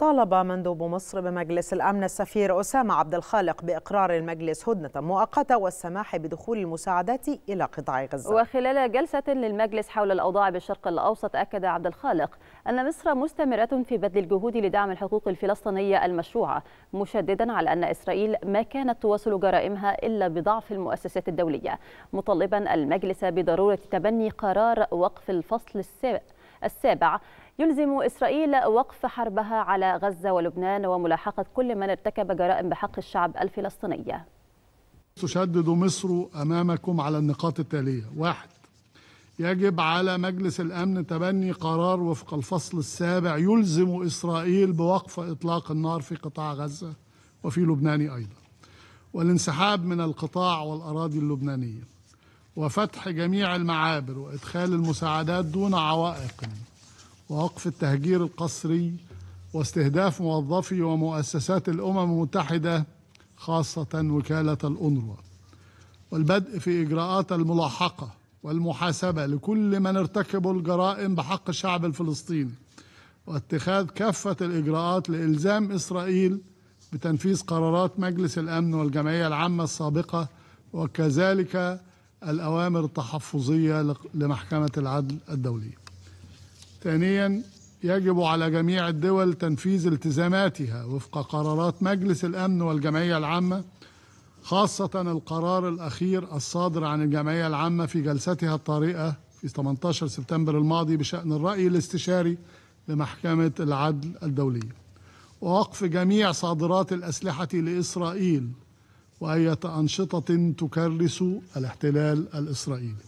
طالب مندوب مصر بمجلس الأمن السفير أسامة عبد الخالق بإقرار المجلس هدنة مؤقتة والسماح بدخول المساعدات إلى قطاع غزة وخلال جلسة للمجلس حول الأوضاع بالشرق الأوسط أكد عبد الخالق أن مصر مستمرة في بذل الجهود لدعم الحقوق الفلسطينية المشروعة مشددا على أن إسرائيل ما كانت تواصل جرائمها إلا بضعف المؤسسات الدولية مطالبا المجلس بضرورة تبني قرار وقف الفصل السابع السابع يلزم إسرائيل وقف حربها على غزة ولبنان وملاحقة كل من ارتكب جرائم بحق الشعب الفلسطيني تشدد مصر أمامكم على النقاط التالية واحد يجب على مجلس الأمن تبني قرار وفق الفصل السابع يلزم إسرائيل بوقف إطلاق النار في قطاع غزة وفي لبنان أيضا والانسحاب من القطاع والأراضي اللبنانية وفتح جميع المعابر وإدخال المساعدات دون عوائق ووقف التهجير القسري واستهداف موظفي ومؤسسات الامم المتحده خاصه وكاله الانروا والبدء في اجراءات الملاحقه والمحاسبه لكل من ارتكبوا الجرائم بحق الشعب الفلسطيني واتخاذ كافه الاجراءات لالزام اسرائيل بتنفيذ قرارات مجلس الامن والجمعيه العامه السابقه وكذلك الاوامر التحفظيه لمحكمه العدل الدوليه ثانيا يجب على جميع الدول تنفيذ التزاماتها وفق قرارات مجلس الامن والجمعيه العامه خاصه القرار الاخير الصادر عن الجمعيه العامه في جلستها الطارئه في 18 سبتمبر الماضي بشان الراي الاستشاري لمحكمه العدل الدوليه ووقف جميع صادرات الاسلحه لاسرائيل واية أنشطة تكرس الاحتلال الإسرائيلي